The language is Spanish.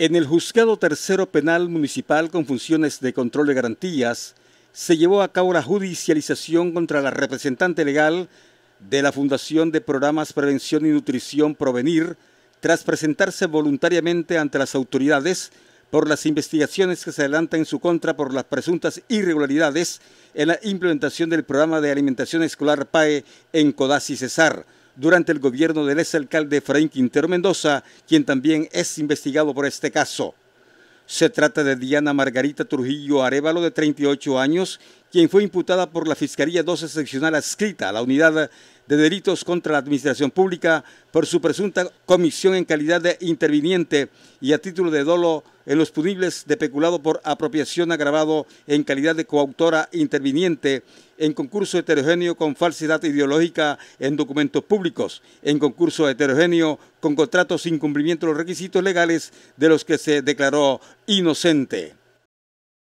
En el juzgado tercero penal municipal con funciones de control de garantías, se llevó a cabo la judicialización contra la representante legal de la Fundación de Programas Prevención y Nutrición Provenir, tras presentarse voluntariamente ante las autoridades por las investigaciones que se adelantan en su contra por las presuntas irregularidades en la implementación del programa de alimentación escolar PAE en Codazzi Cesar durante el gobierno del exalcalde Frank Quintero Mendoza, quien también es investigado por este caso. Se trata de Diana Margarita Trujillo Arevalo, de 38 años, quien fue imputada por la Fiscalía 12 Seccional adscrita a la Unidad de delitos contra la administración pública por su presunta comisión en calidad de interviniente y a título de dolo en los punibles de peculado por apropiación agravado en calidad de coautora interviniente en concurso heterogéneo con falsedad ideológica en documentos públicos, en concurso heterogéneo con contratos sin cumplimiento de los requisitos legales de los que se declaró inocente.